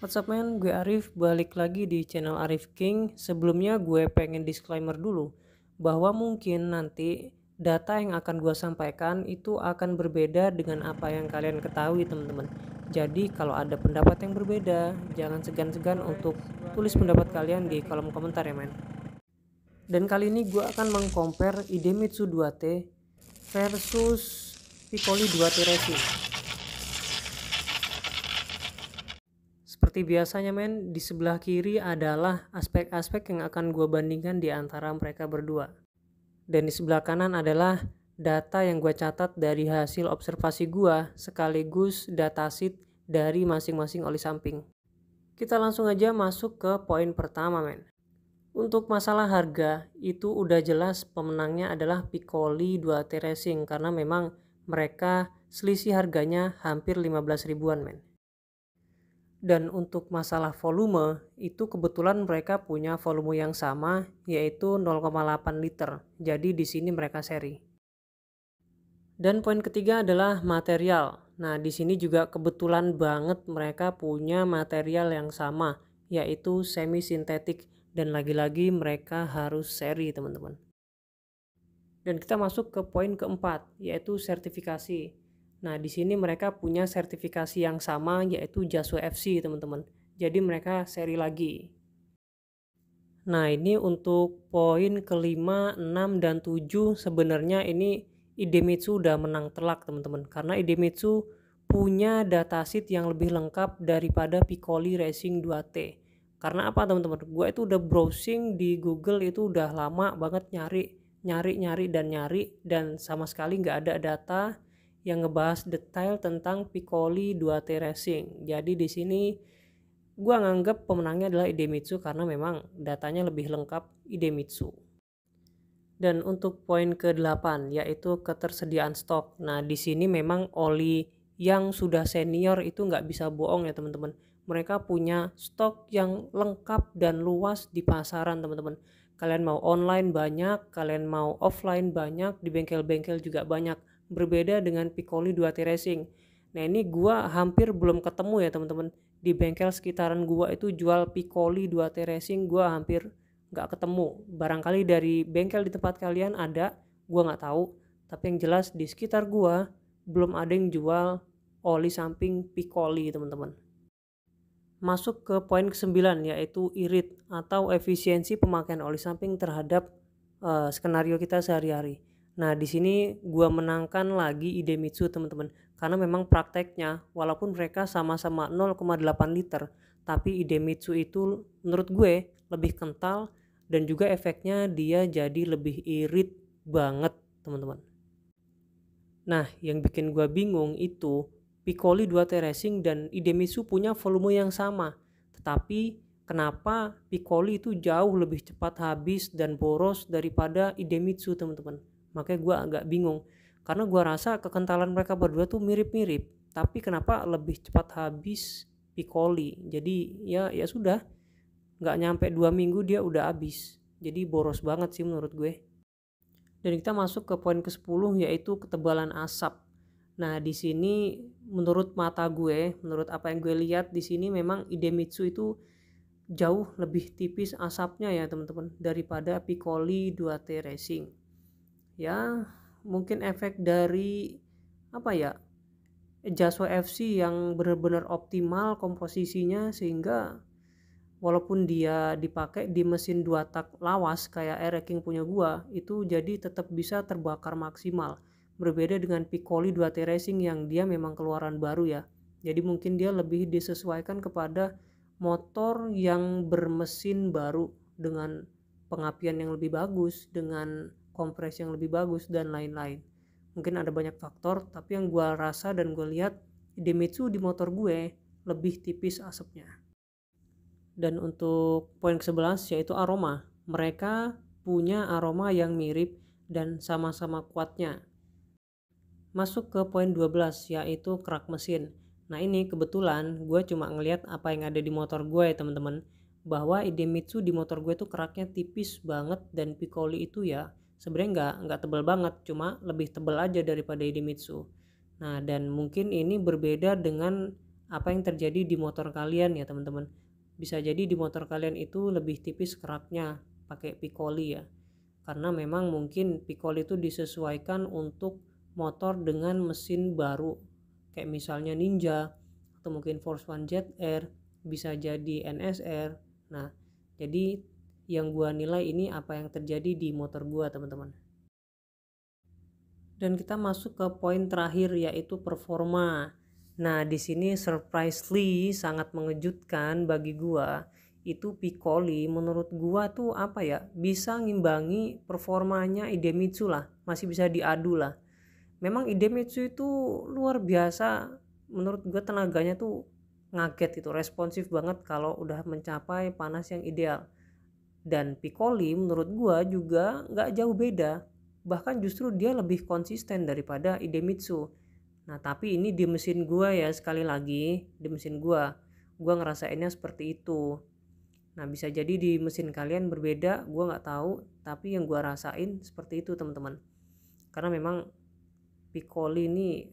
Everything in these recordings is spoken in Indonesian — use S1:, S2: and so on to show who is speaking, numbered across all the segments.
S1: What's up men, gue Arif, balik lagi di channel Arif King. Sebelumnya gue pengen disclaimer dulu, bahwa mungkin nanti data yang akan gue sampaikan itu akan berbeda dengan apa yang kalian ketahui teman-teman. Jadi kalau ada pendapat yang berbeda, jangan segan-segan untuk tulis pendapat kalian di kolom komentar ya men. Dan kali ini gue akan mengcompare Idemitsu 2T versus Piccoli 2T Racing. seperti biasanya men, di sebelah kiri adalah aspek-aspek yang akan gue bandingkan di antara mereka berdua. Dan di sebelah kanan adalah data yang gue catat dari hasil observasi gue sekaligus sheet dari masing-masing oli samping. Kita langsung aja masuk ke poin pertama men. Untuk masalah harga, itu udah jelas pemenangnya adalah Piccoli 2T Racing karena memang mereka selisih harganya hampir 15 ribuan men. Dan untuk masalah volume, itu kebetulan mereka punya volume yang sama, yaitu 0,8 liter. Jadi di sini mereka seri. Dan poin ketiga adalah material. Nah, di sini juga kebetulan banget mereka punya material yang sama, yaitu semi sintetik dan lagi-lagi mereka harus seri, teman-teman. Dan kita masuk ke poin keempat, yaitu sertifikasi. Nah, di sini mereka punya sertifikasi yang sama yaitu Jasu FC, teman-teman. Jadi mereka seri lagi. Nah, ini untuk poin kelima, enam dan tujuh sebenarnya ini Idemitsu udah menang telak, teman-teman. Karena Idemitsu punya datasheet yang lebih lengkap daripada Piccoli Racing 2T. Karena apa, teman-teman? Gue itu udah browsing di Google itu udah lama banget nyari, nyari, nyari, dan nyari. Dan sama sekali nggak ada data yang ngebahas detail tentang Piccoli 2T Racing. Jadi di sini gue nganggap pemenangnya adalah Idemitsu karena memang datanya lebih lengkap Idemitsu. Dan untuk poin ke-8 yaitu ketersediaan stok. Nah di sini memang oli yang sudah senior itu nggak bisa bohong ya teman-teman. Mereka punya stok yang lengkap dan luas di pasaran teman-teman. Kalian mau online banyak, kalian mau offline banyak, di bengkel-bengkel juga banyak berbeda dengan Piccoli 2T Racing. Nah ini gua hampir belum ketemu ya teman-teman di bengkel sekitaran gua itu jual Piccoli 2T Racing gua hampir nggak ketemu. Barangkali dari bengkel di tempat kalian ada, gua nggak tahu. Tapi yang jelas di sekitar gua belum ada yang jual oli samping Piccoli teman-teman. Masuk ke poin ke-9 yaitu irit atau efisiensi pemakaian oli samping terhadap uh, skenario kita sehari-hari. Nah, di sini gua menangkan lagi ide Mitsu, teman-teman. Karena memang prakteknya walaupun mereka sama-sama 0,8 liter, tapi ide Mitsu itu menurut gue lebih kental dan juga efeknya dia jadi lebih irit banget, teman-teman. Nah, yang bikin gua bingung itu Piccoli 2 T Racing dan Idemitsu punya volume yang sama. Tetapi kenapa Piccoli itu jauh lebih cepat habis dan boros daripada Idemitsu, teman-teman? makanya gue agak bingung karena gue rasa kekentalan mereka berdua tuh mirip-mirip tapi kenapa lebih cepat habis Piccoli jadi ya ya sudah nggak nyampe dua minggu dia udah habis jadi boros banget sih menurut gue dan kita masuk ke poin ke-10 yaitu ketebalan asap nah di sini menurut mata gue menurut apa yang gue lihat di sini memang Idemitsu itu jauh lebih tipis asapnya ya teman-teman daripada Piccoli 2T Racing ya mungkin efek dari apa ya Jaswa FC yang benar-benar optimal komposisinya sehingga walaupun dia dipakai di mesin dua tak lawas kayak King punya gua itu jadi tetap bisa terbakar maksimal berbeda dengan Piccoli 2T Racing yang dia memang keluaran baru ya jadi mungkin dia lebih disesuaikan kepada motor yang bermesin baru dengan pengapian yang lebih bagus dengan kompres yang lebih bagus dan lain-lain mungkin ada banyak faktor tapi yang gue rasa dan gue lihat Idemitsu di motor gue lebih tipis asapnya dan untuk poin ke-11 yaitu aroma mereka punya aroma yang mirip dan sama-sama kuatnya masuk ke poin 12 yaitu kerak mesin Nah ini kebetulan gue cuma ngeliat apa yang ada di motor gue ya teman-teman bahwa Idemitsu di motor gue tuh keraknya tipis banget dan Piccoli itu ya sebenarnya nggak nggak tebel banget cuma lebih tebel aja daripada Idemitsu nah dan mungkin ini berbeda dengan apa yang terjadi di motor kalian ya teman-teman bisa jadi di motor kalian itu lebih tipis keraknya pakai picoli ya karena memang mungkin picoli itu disesuaikan untuk motor dengan mesin baru kayak misalnya Ninja atau mungkin Force One Jet Air bisa jadi NSR nah jadi yang gua nilai ini apa yang terjadi di motor gua teman-teman dan kita masuk ke poin terakhir yaitu performa nah di sini surprisingly sangat mengejutkan bagi gua itu Piccoli menurut gua tuh apa ya bisa ngimbangi performanya Idemitsu lah masih bisa diadu lah memang Idemitsu itu luar biasa menurut gua tenaganya tuh ngaget itu responsif banget kalau udah mencapai panas yang ideal dan Piccoli menurut gua juga nggak jauh beda bahkan justru dia lebih konsisten daripada Idemitsu nah tapi ini di mesin gua ya sekali lagi di mesin gua gua ngerasainnya seperti itu nah bisa jadi di mesin kalian berbeda gua nggak tahu tapi yang gua rasain seperti itu teman-teman karena memang Piccoli ini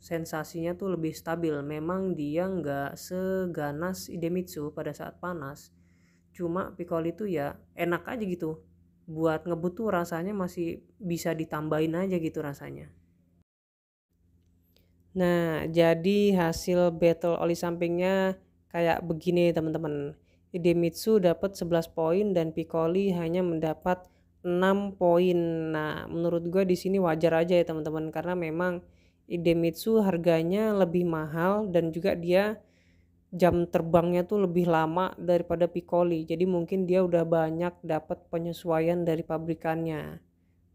S1: sensasinya tuh lebih stabil memang dia nggak seganas Idemitsu pada saat panas cuma pikol itu ya enak aja gitu buat ngebut tuh rasanya masih bisa ditambahin aja gitu rasanya nah jadi hasil battle oli sampingnya kayak begini teman-teman Idemitsu dapat 11 poin dan Piccoli hanya mendapat 6 poin. Nah, menurut gue di sini wajar aja ya teman-teman karena memang Idemitsu harganya lebih mahal dan juga dia jam terbangnya tuh lebih lama daripada Piccoli. Jadi mungkin dia udah banyak dapat penyesuaian dari pabrikannya.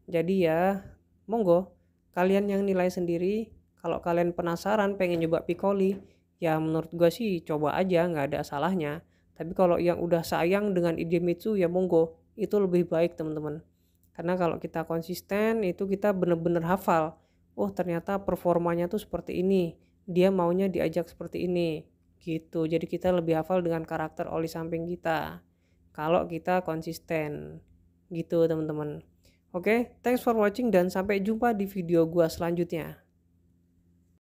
S1: Jadi ya, monggo kalian yang nilai sendiri. Kalau kalian penasaran pengen nyoba Piccoli, ya menurut gue sih coba aja nggak ada salahnya. Tapi kalau yang udah sayang dengan ide Mitsu ya monggo, itu lebih baik teman-teman. Karena kalau kita konsisten itu kita bener-bener hafal. Oh ternyata performanya tuh seperti ini, dia maunya diajak seperti ini gitu jadi kita lebih hafal dengan karakter oli samping kita kalau kita konsisten gitu teman-teman oke okay, thanks for watching dan sampai jumpa di video gua selanjutnya